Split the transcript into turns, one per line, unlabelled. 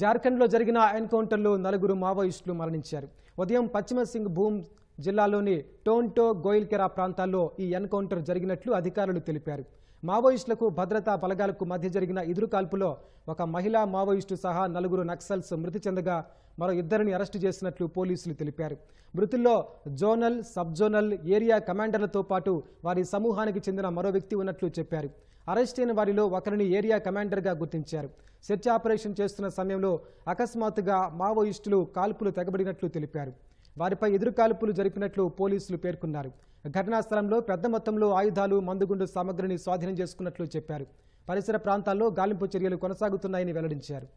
జార్ఖండ్లో జరిగిన ఎన్కౌంటర్లో నలుగురు మావోయిస్టులు మరణించారు ఉదయం పశ్చిమ సింగ్ భూమ్ జిల్లాలోని టోంటో గోయిల్కెరా ప్రాంతాల్లో ఈ ఎన్కౌంటర్ జరిగినట్లు అధికారులు తెలిపారు మావోయిస్టులకు భద్రతా బలగాలకు మధ్య జరిగిన ఎదురు కాల్పులో ఒక మహిళా మావోయిస్టు సహా నలుగురు నక్సల్స్ మృతి చెందగా మరో ఇద్దరిని అరెస్టు చేసినట్లు పోలీసులు తెలిపారు మృతుల్లో జోనల్ సబ్ జోనల్ ఏరియా కమాండర్లతో పాటు వారి సమూహానికి చెందిన మరో వ్యక్తి ఉన్నట్లు చెప్పారు అయిన వారిలో ఒకరిని ఏరియా కమాండర్గా గుర్తించారు సెర్చ్ ఆపరేషన్ చేస్తున్న సమయంలో అకస్మాత్తుగా మావోయిస్టులు కాల్పులు తెగబడినట్లు తెలిపారు వారిపై ఎదురుకాల్పులు జరిపినట్లు పోలీసులు పేర్కొన్నారు ఘటనా స్థలంలో పెద్ద మొత్తంలో ఆయుధాలు మందుగుండు సామగ్రిని స్వాధీనం చేసుకున్నట్లు చెప్పారు పరిసర ప్రాంతాల్లో గాలింపు చర్యలు కొనసాగుతున్నాయని వెల్లడించారు